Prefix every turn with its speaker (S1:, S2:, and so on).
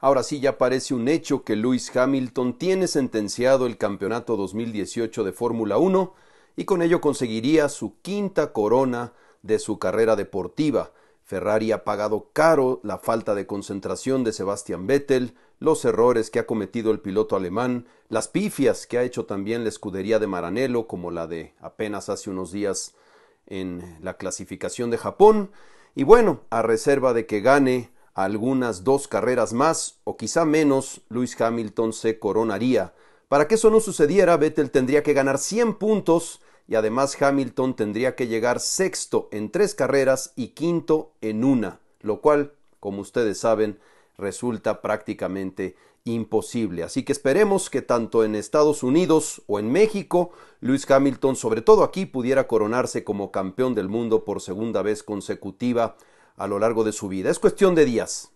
S1: Ahora sí ya parece un hecho que Lewis Hamilton tiene sentenciado el campeonato 2018 de Fórmula 1 y con ello conseguiría su quinta corona de su carrera deportiva. Ferrari ha pagado caro la falta de concentración de Sebastian Vettel, los errores que ha cometido el piloto alemán, las pifias que ha hecho también la escudería de Maranello, como la de apenas hace unos días en la clasificación de Japón. Y bueno, a reserva de que gane algunas dos carreras más o quizá menos, Luis Hamilton se coronaría. Para que eso no sucediera, Vettel tendría que ganar 100 puntos y además Hamilton tendría que llegar sexto en tres carreras y quinto en una, lo cual, como ustedes saben, resulta prácticamente imposible. Así que esperemos que tanto en Estados Unidos o en México, Luis Hamilton, sobre todo aquí, pudiera coronarse como campeón del mundo por segunda vez consecutiva a lo largo de su vida. Es cuestión de días.